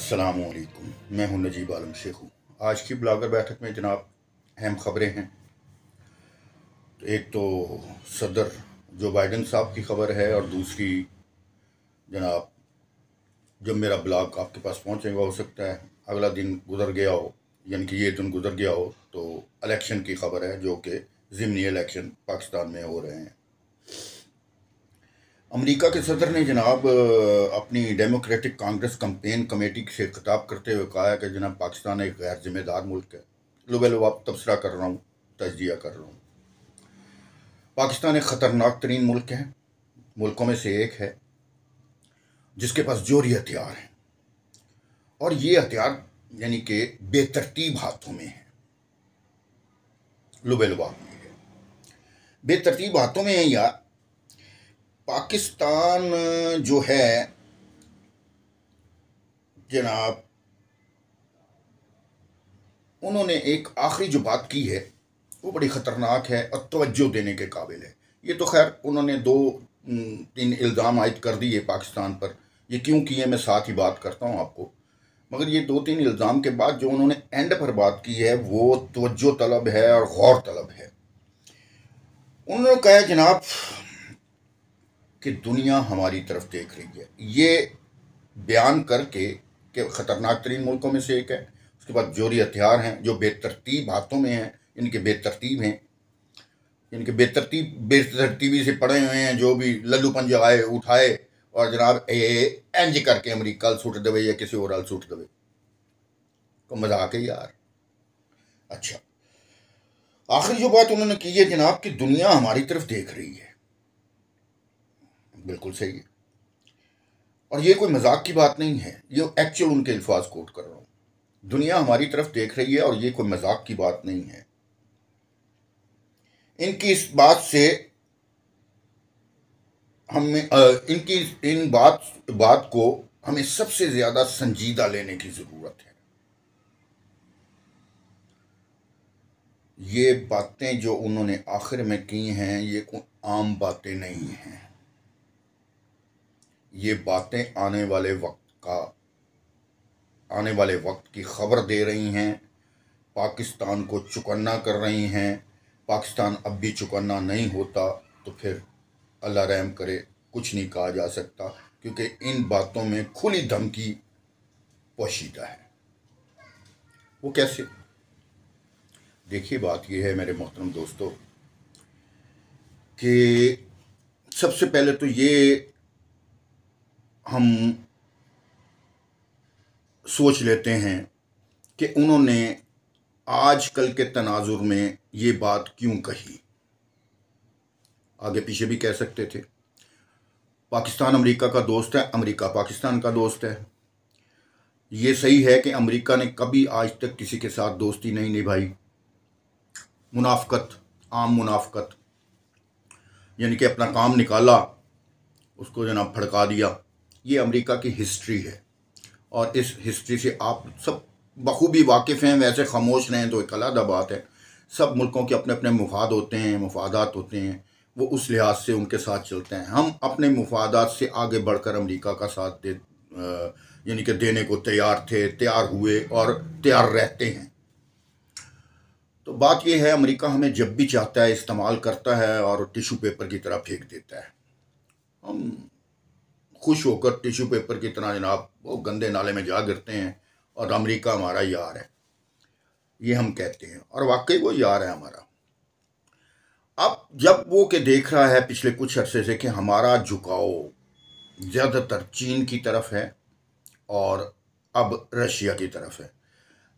असलकुम मैं हूं नजीब आलम शेखू आज की ब्लागर बैठक में जनाब अहम खबरें हैं तो एक तो सदर जो बाइडन साहब की खबर है और दूसरी जनाब जब मेरा ब्लॉग आपके पास पहुंचेगा हो सकता है अगला दिन गुजर गया हो यानी कि ये दिन गुजर गया हो तो इलेक्शन की खबर है जो कि ज़िमनी इलेक्शन पाकिस्तान में हो रहे हैं अमेरिका के सदर ने जनाब अपनी डेमोक्रेटिक कांग्रेस कंपेन कमेटी से खिताब करते हुए कहा है कि जनाब पाकिस्तान एक गैर जिम्मेदार मुल्क है लुबे लो आप तबसरा कर रहा हूँ तजिया कर रहा हूँ पाकिस्तान एक ख़तरनाक तरीन मुल्क है मुल्कों में से एक है जिसके पास जोरी हथियार हैं और ये हथियार यानी कि बेतरतीब हाथों में है लुबेलवाब में है बेतरतीब हाथों में है या पाकिस्तान जो है जनाब उन्होंने एक आखिरी जो बात की है वो बड़ी ख़तरनाक है और तवज्जो देने के काबिल है ये तो खैर उन्होंने दो तीन इल्ज़ाम आयद कर दिए पाकिस्तान पर ये क्यों किए मैं साथ ही बात करता हूँ आपको मगर ये दो तीन इल्ज़ाम के बाद जो उन्होंने एंड पर बात की है वो तवज्जो तलब है और गौर तलब है उन्होंने कहा जनाब कि दुनिया हमारी तरफ देख रही है ये बयान करके कि ख़तरनाक तरीन मुल्कों में से एक है उसके बाद जोरी हथियार हैं जो बेतरतीब हाथों में हैं इनके बेतरतीब हैं इनके बेतरतीब बेतरतीबी से पड़े हुए हैं जो भी लल्लू पंज आए उठाए और जनाब ए एंज करके अमरीका सूट देवे या किसी और सूट देवे तो मजाक है यार अच्छा आखिर जो बात उन्होंने की है जनाब कि दुनिया हमारी तरफ देख रही है बिल्कुल सही है और ये कोई मजाक की बात नहीं है ये एक्चुअल उनके अल्फाज कोट कर रहा हूं दुनिया हमारी तरफ देख रही है और ये कोई मजाक की बात नहीं है इनकी इस बात से हमें इनकी इन बात बात को हमें सबसे ज्यादा संजीदा लेने की जरूरत है ये बातें जो उन्होंने आखिर में की हैं ये कोई आम बातें नहीं हैं ये बातें आने वाले वक्त का आने वाले वक्त की खबर दे रही हैं पाकिस्तान को चुकन्ना कर रही हैं पाकिस्तान अब भी चुकन्ना नहीं होता तो फिर अल्लाह रहम करे कुछ नहीं कहा जा सकता क्योंकि इन बातों में खुली धमकी पोशीदा है वो कैसे देखिए बात यह है मेरे मोहतरम दोस्तों कि सबसे पहले तो ये हम सोच लेते हैं कि उन्होंने आजकल के तनाजुर में ये बात क्यों कही आगे पीछे भी कह सकते थे पाकिस्तान अमेरिका का दोस्त है अमेरिका पाकिस्तान का दोस्त है ये सही है कि अमेरिका ने कभी आज तक किसी के साथ दोस्ती नहीं निभाई मुनाफत आम मुनाफत यानी कि अपना काम निकाला उसको जना फड़का दिया ये अमेरिका की हिस्ट्री है और इस हिस्ट्री से आप सब बखूबी वाकिफ़ हैं वैसे खामोश रहें तो एक अलहदा बात है सब मुल्कों के अपने अपने मुफाद होते हैं मुफादात होते हैं वो उस लिहाज से उनके साथ चलते हैं हम अपने मुफादात से आगे बढ़कर अमेरिका का साथ दे यानी कि देने को तैयार थे तैयार हुए और तैयार रहते हैं तो बात यह है अमेरिका हमें जब भी चाहता है इस्तेमाल करता है और टिशू पेपर की तरह फेंक देता है हम खुश होकर टिश्यू पेपर की तरह जनाब वो गंदे नाले में जा गिरते हैं और अमेरिका हमारा यार है ये हम कहते हैं और वाकई वो यार है हमारा अब जब वो के देख रहा है पिछले कुछ अरसे से कि हमारा झुकाव ज़्यादातर चीन की तरफ है और अब रशिया की तरफ है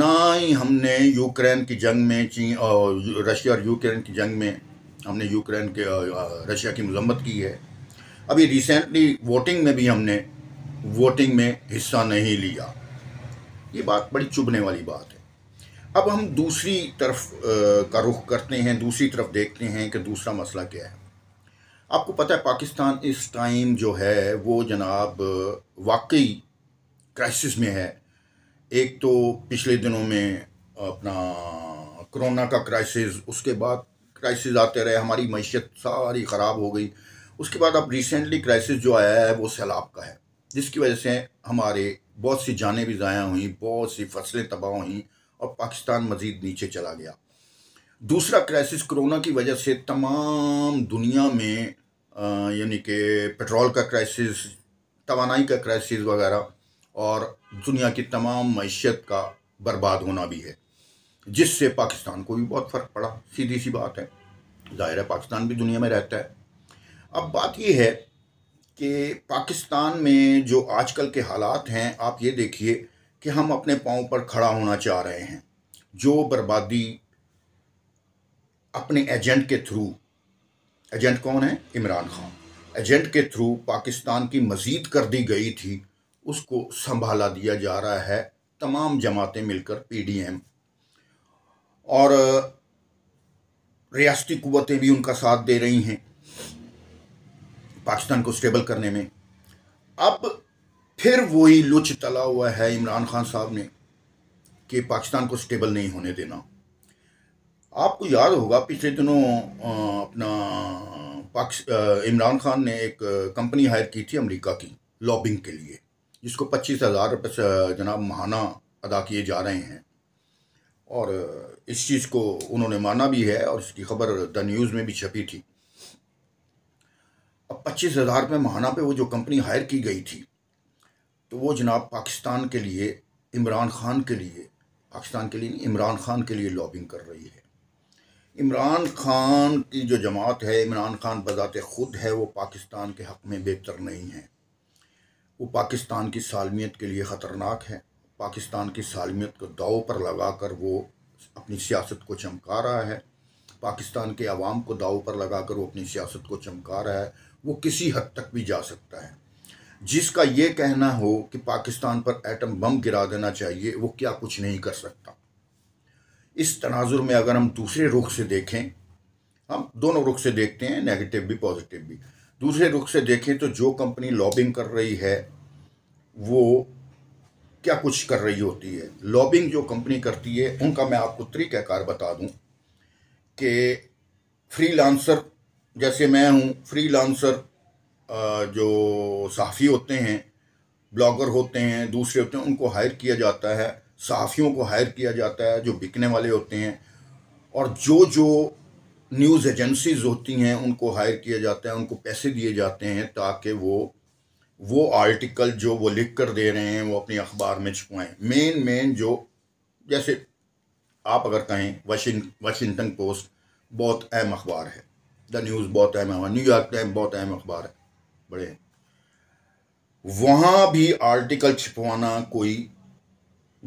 ना ही हमने यूक्रेन की जंग में चीन रशिया और यूक्रेन की जंग में हमने यूक्रेन के रशिया की मजम्मत की है अभी रिसेंटली वोटिंग में भी हमने वोटिंग में हिस्सा नहीं लिया ये बात बड़ी चुभने वाली बात है अब हम दूसरी तरफ का रुख करते हैं दूसरी तरफ देखते हैं कि दूसरा मसला क्या है आपको पता है पाकिस्तान इस टाइम जो है वो जनाब वाकई क्राइसिस में है एक तो पिछले दिनों में अपना कोरोना का क्राइसिस उसके बाद क्राइसिस आते रहे हमारी मीशत सारी ख़राब हो गई उसके बाद अब रिसेंटली क्राइसिस जो आया है वो सैलाब का है जिसकी वजह से हमारे बहुत सी जानें भी ज़ाया हुई बहुत सी फसलें तबाह हुई और पाकिस्तान मज़ीद नीचे चला गया दूसरा क्राइसिस कोरोना की वजह से तमाम दुनिया में यानी कि पेट्रोल का क्राइसिस तोानाई का क्राइसिस वगैरह और दुनिया की तमाम मीशत का बर्बाद होना भी है जिससे पाकिस्तान को भी बहुत फ़र्क पड़ा सीधी सी बात है ज़ाहिर है पाकिस्तान भी दुनिया में रहता है अब बात यह है कि पाकिस्तान में जो आजकल के हालात हैं आप ये देखिए कि हम अपने पाँव पर खड़ा होना चाह रहे हैं जो बर्बादी अपने एजेंट के थ्रू एजेंट कौन है इमरान खान एजेंट के थ्रू पाकिस्तान की मजीद कर दी गई थी उसको संभाला दिया जा रहा है तमाम जमातें मिलकर पीडीएम और रियासती कुतें भी उनका साथ दे रही हैं पाकिस्तान को स्टेबल करने में अब फिर वही लुच तला हुआ है इमरान खान साहब ने कि पाकिस्तान को स्टेबल नहीं होने देना आपको याद होगा पिछले दिनों अपना इमरान खान ने एक कंपनी हायर की थी अमेरिका की लॉबिंग के लिए जिसको पच्चीस हज़ार रुपये जनाब महाना अदा किए जा रहे हैं और इस चीज़ को उन्होंने माना भी है और इसकी खबर द न्यूज़ में भी छपी थी अब पच्चीस हज़ार रुपये महाना पे वो जो कंपनी हायर की गई थी तो वो जनाब पाकिस्तान के लिए इमरान खान के लिए पाकिस्तान के लिए इमरान खान के लिए लॉबिंग कर रही है इमरान खान की जो जमात है इमरान खान बजाते खुद है वो पाकिस्तान के हक़ में बेहतर नहीं है वो पाकिस्तान की सालमियत के लिए ख़तरनाक है पाकिस्तान की सालमियत को दाव पर लगा कर वो अपनी सियासत को चमका रहा है पाकिस्तान के आवाम को दाव पर लगा कर वो अपनी सियासत को चमका रहा है वो किसी हद तक भी जा सकता है जिसका ये कहना हो कि पाकिस्तान पर एटम बम गिरा देना चाहिए वो क्या कुछ नहीं कर सकता इस तनाजुर में अगर हम दूसरे रुख से देखें हम दोनों रुख से देखते हैं नेगेटिव भी पॉजिटिव भी दूसरे रुख से देखें तो जो कंपनी लॉबिंग कर रही है वो क्या कुछ कर रही होती है लॉबिंग जो कंपनी करती है उनका मैं आपको तरीक़ाकार बता दूं कि फ्रीलांसर जैसे मैं हूँ फ्री लांसर जो सहाफ़ी होते हैं ब्लॉगर होते हैं दूसरे होते हैं उनको हायर किया जाता है सहाफ़ियों को हायर किया जाता है जो बिकने वाले होते हैं और जो जो न्यूज़ एजेंसीज होती हैं उनको हायर किया जाता है उनको पैसे दिए जाते हैं ताकि वो वो आर्टिकल जो वो लिख कर दे रहे हैं वो अपने अखबार में छुपाएं मेन मेन जो जैसे आप अगर कहें वाशिंग वाशिंगटन पोस्ट बहुत अहम अखबार है द न्यूज़ बहुत अहम है न्यूयॉर्क टाइम बहुत अहम अखबार है बड़े वहां भी आर्टिकल छिपवाना कोई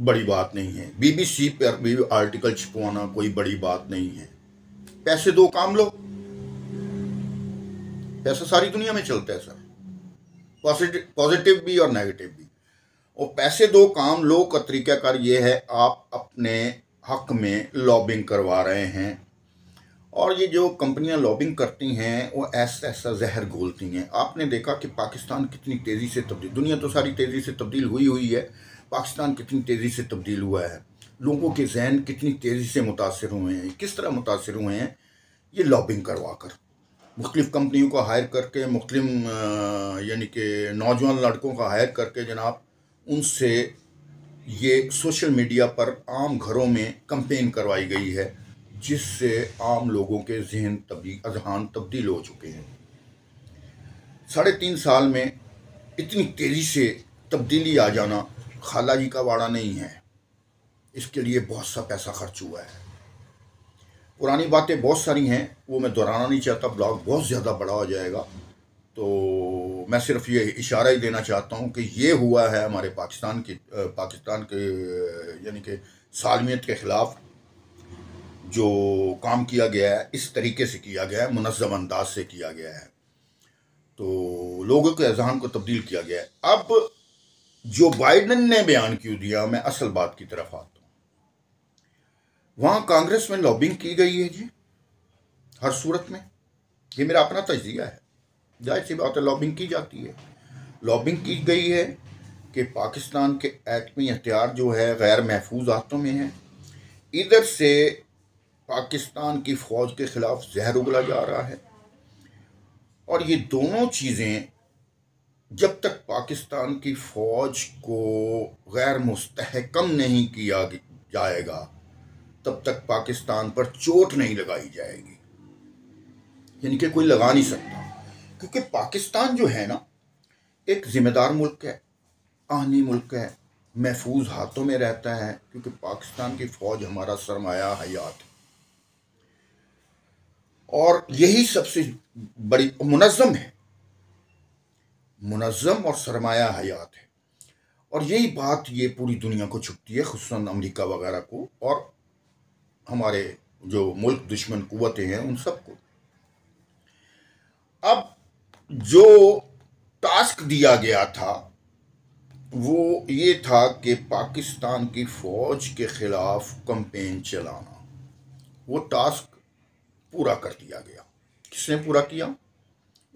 बड़ी बात नहीं है बीबीसी पर भी आर्टिकल छिपवाना कोई बड़ी बात नहीं है पैसे दो काम लो पैसा सारी दुनिया में चलता है सर पॉजिटिव पॉजिटिव भी और नेगेटिव भी और पैसे दो काम लो का तरीकाकार ये है आप अपने हक में लॉबिंग करवा रहे हैं और ये जो कंपनियां लॉबिंग करती हैं वो ऐसा ऐसा जहर घोलती हैं आपने देखा कि पाकिस्तान कितनी तेज़ी से तब्दील दुनिया तो सारी तेज़ी से तब्दील हुई हुई है पाकिस्तान कितनी तेज़ी से तब्दील हुआ है लोगों के जहन कितनी तेज़ी से मुतासर हुए हैं किस तरह मुतासर हुए हैं ये लॉबिंग करवा कर मुख्तफ कंपनियों को हायर करके मुख्तम यानी कि नौजवान लड़कों का हायर करके जनाब उनसे ये सोशल मीडिया पर आम घरों में कंपेन करवाई गई है जिससे आम लोगों के जहन तब्दील अजहान तब्दील हो चुके हैं साढ़े तीन साल में इतनी तेज़ी से तब्दीली आ जाना खाला जी का वाड़ा नहीं है इसके लिए बहुत सा पैसा खर्च हुआ है पुरानी बातें बहुत सारी हैं वो मैं दोहराना नहीं चाहता ब्लॉग बहुत ज़्यादा बड़ा हो जाएगा तो मैं सिर्फ ये इशारा ही देना चाहता हूँ कि ये हुआ है हमारे पाकिस्तान की पाकिस्तान के यानी कि सालमियत के ख़िलाफ़ जो काम किया गया है इस तरीके से किया गया है मुनज़म अंदाज से किया गया है तो लोगों के अजहान को तब्दील किया गया है अब जो बाइडन ने बयान क्यों दिया मैं असल बात की तरफ आता हूँ वहाँ कांग्रेस में लॉबिंग की गई है जी हर सूरत में ये मेरा अपना तजिया है जाहिर सी बात है लॉबिंग की जाती है लॉबिंग की गई है कि पाकिस्तान के एटमी हथियार जो है गैर महफूज हाथों में है इधर से पाकिस्तान की फ़ौज के ख़िलाफ़ जहर उगला जा रहा है और ये दोनों चीज़ें जब तक पाकिस्तान की फ़ौज को गैर मुस्तहकम नहीं किया जाएगा तब तक पाकिस्तान पर चोट नहीं लगाई जाएगी यानी कि कोई लगा नहीं सकता क्योंकि पाकिस्तान जो है ना एक ज़िम्मेदार मुल्क है आनी मुल्क है महफूज हाथों में रहता है क्योंकि पाकिस्तान की फ़ौज हमारा सरमाया हयात है और यही सबसे बड़ी मुनज़म है मुनज़म और सरमाया हयात है और यही बात ये पूरी दुनिया को छुपती है खूस अमरीका वगैरह को और हमारे जो मुल्क दुश्मन कुवतें हैं उन सबको अब जो टास्क दिया गया था वो ये था कि पाकिस्तान की फ़ौज के ख़िलाफ़ कंपेन चलाना वो टास्क पूरा कर दिया गया किसने पूरा किया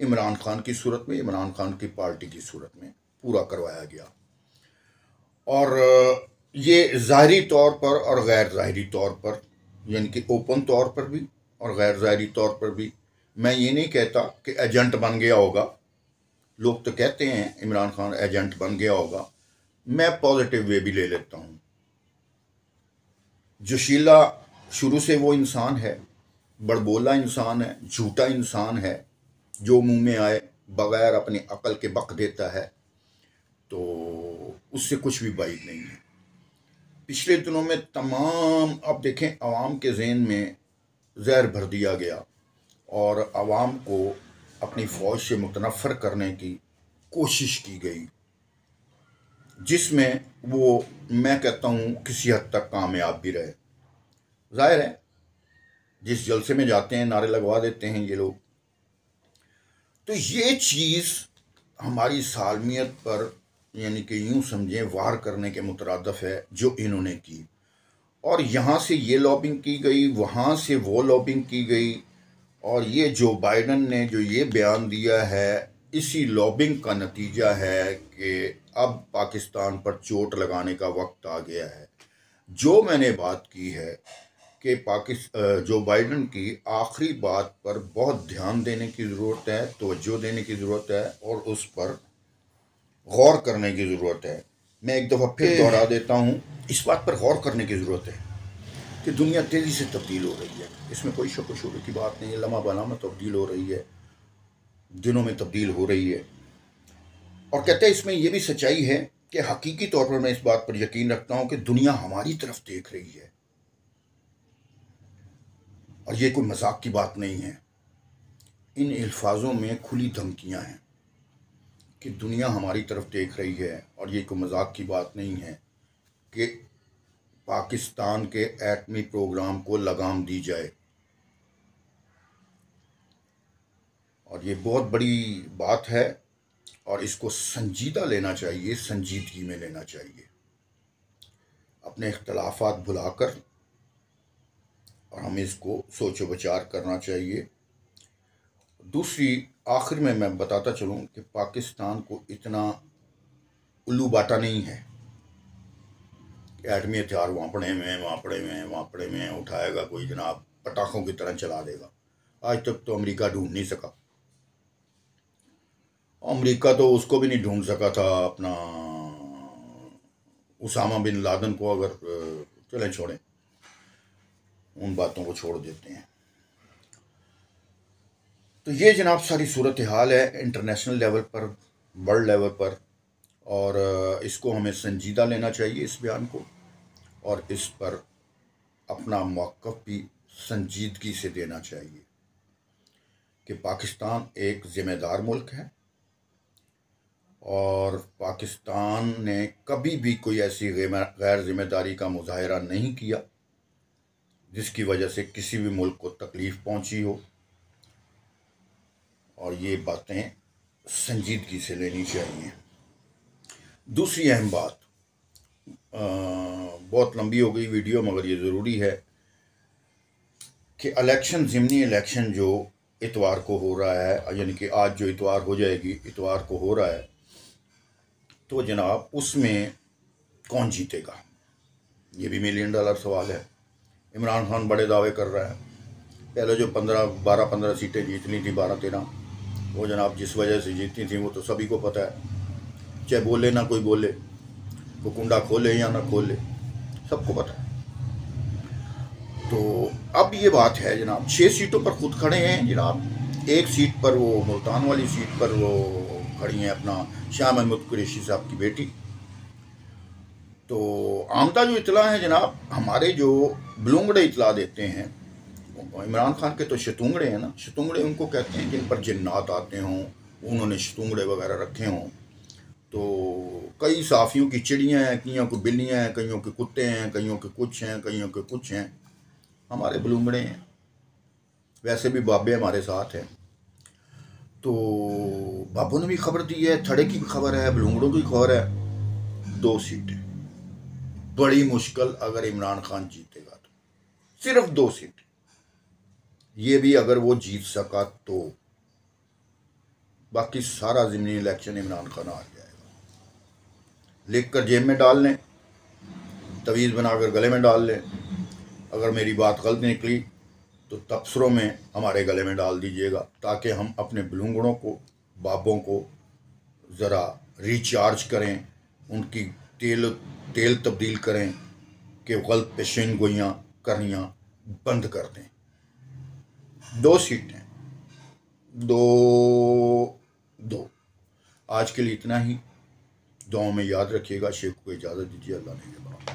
इमरान खान की सूरत में इमरान खान की पार्टी की सूरत में पूरा करवाया गया और ये ज़ाहरी तौर पर और गैर ज़ाहरी तौर पर यानी कि ओपन तौर पर भी और गैर ज़ाहरी तौर पर भी मैं ये नहीं कहता कि एजेंट बन गया होगा लोग तो कहते हैं इमरान खान एजेंट बन गया होगा मैं पॉजिटिव वे भी ले लेता हूँ जोशीला शुरू से वो इंसान है बड़बोला इंसान है झूठा इंसान है जो मुंह में आए बगैर अपने अकल के बक देता है तो उससे कुछ भी बाइक नहीं है पिछले दिनों में तमाम आप देखें आवाम के जेन में जहर भर दिया गया और आवाम को अपनी फ़ौज से मुतनफ़र करने की कोशिश की गई जिसमें वो मैं कहता हूँ किसी हद तक कामयाब भी रहे ज़ाहिर है जिस जलसे में जाते हैं नारे लगवा देते हैं ये लोग तो ये चीज़ हमारी सालमियत पर यानी कि यूँ समझें वार करने के मुतरदफ है जो इन्होंने की और यहाँ से ये लॉबिंग की गई वहाँ से वो लॉबिंग की गई और ये जो बाइडन ने जो ये बयान दिया है इसी लॉबिंग का नतीजा है कि अब पाकिस्तान पर चोट लगाने का वक्त आ गया है जो मैंने बात की है के पाकिस्तान जो बाइडन की आखिरी बात पर बहुत ध्यान देने की ज़रूरत है तोज्जो देने की ज़रूरत है और उस पर गौर करने की ज़रूरत है मैं एक दफ़ा फिर दोहरा देता हूँ इस बात पर गौर करने की ज़रूरत है कि दुनिया तेज़ी से तब्दील हो रही है इसमें कोई शक शुरू की बात नहीं है लम्हा बलामा तब्दील हो रही है दिनों में तब्दील हो रही है और कहते हैं इसमें यह भी सच्चाई है कि हकीकी तौर पर मैं इस बात पर यकीन रखता हूँ कि दुनिया हमारी तरफ देख रही है और ये कोई मजाक की बात नहीं है इन अल्फाजों में खुली धमकियां हैं कि दुनिया हमारी तरफ देख रही है और ये कोई मजाक की बात नहीं है कि पाकिस्तान के एटमी प्रोग्राम को लगाम दी जाए और ये बहुत बड़ी बात है और इसको संजीदा लेना चाहिए संजीदगी में लेना चाहिए अपने अख्तलाफात भुलाकर और हमें इसको सोच विचार करना चाहिए दूसरी आखिर में मैं बताता चलूँ कि पाकिस्तान को इतना उल्लू बाटा नहीं है कि एटमी हथियार वहाँ पड़े हुए हैं वहाँ पड़े हुए हैं वहाँ पड़े हुए हैं उठाएगा कोई जनाब पटाखों की तरह चला देगा आज तक तो अमेरिका ढूंढ नहीं सका अमेरिका तो उसको भी नहीं ढूंढ सका था अपना उसामा बिन लादन को अगर चले छोड़ें उन बातों को छोड़ देते हैं तो ये जनाब सारी सूरत हाल है इंटरनेशनल लेवल पर वर्ल्ड लेवल पर और इसको हमें संजीदा लेना चाहिए इस बयान को और इस पर अपना मौक़ भी संजीदगी से देना चाहिए कि पाकिस्तान एक ज़िम्मेदार मुल्क है और पाकिस्तान ने कभी भी कोई ऐसी गैर ज़िम्मेदारी का मुजाहरा नहीं किया जिसकी वजह से किसी भी मुल्क को तकलीफ़ पहुंची हो और ये बातें संजीदगी से लेनी चाहिए दूसरी अहम बात आ, बहुत लंबी हो गई वीडियो मगर ये ज़रूरी है कि इलेक्शन ज़िमनी इलेक्शन जो इतवार को हो रहा है यानी कि आज जो इतवार हो जाएगी इतवार को हो रहा है तो जनाब उसमें कौन जीतेगा ये भी मिलियन डॉलर सवाल है इमरान खान बड़े दावे कर रहा है पहले जो पंद्रह बारह पंद्रह सीटें जीतनी थी बारह तेरह वो जनाब जिस वजह से जीतनी थी वो तो सभी को पता है चाहे बोले ना कोई बोले वो कुंडा खोले या ना खोले सबको पता है तो अब ये बात है जनाब छः सीटों पर खुद खड़े हैं जनाब एक सीट पर वो मुल्तान वाली सीट पर वो खड़ी हैं अपना श्याम अहमद कुरेशी साहब की बेटी तो आमदा जो इतला है जनाब हमारे जो बलूंगड़े इतला देते हैं इमरान खान के तो शतुंगड़े हैं ना शतुंगड़े उनको कहते हैं जिन पर जन्नात आते हों उन्होंने शतुंगड़े वगैरह रखे हों तो कई साफ़ियों की चिड़ियाँ हैं कईयों की बिल्लियाँ हैं कईयों के कुत्ते हैं कईयों के कुछ हैं कईयों के कुछ हैं हमारे बलूंगड़े हैं वैसे भी बाबे हमारे साथ हैं तो बाबू ने भी खबर दी है थड़े की भी खबर है बलूंगड़ों की खबर है दो सीटें बड़ी मुश्किल अगर इमरान खान जीतेगा तो सिर्फ दो सीट ये भी अगर वो जीत सका तो बाकी सारा ज़मीनी इलेक्शन इमरान खान आ जाएगा लिख कर जेब में डाल लें तवीज़ बनाकर गले में डाल लें अगर मेरी बात गलत निकली तो तबसरों में हमारे गले में डाल दीजिएगा ताकि हम अपने बलूंगड़ों को बाबों को ज़रा रिचार्ज करें उनकी तेल तेल तब्दील करें कि गलत पेशेंट गोइयाँ करनियाँ बंद कर दें दो सीटें दो दो आज के लिए इतना ही दुआओं में याद रखिएगा शेख को इजाज़त दीजिए अल्लाह ने के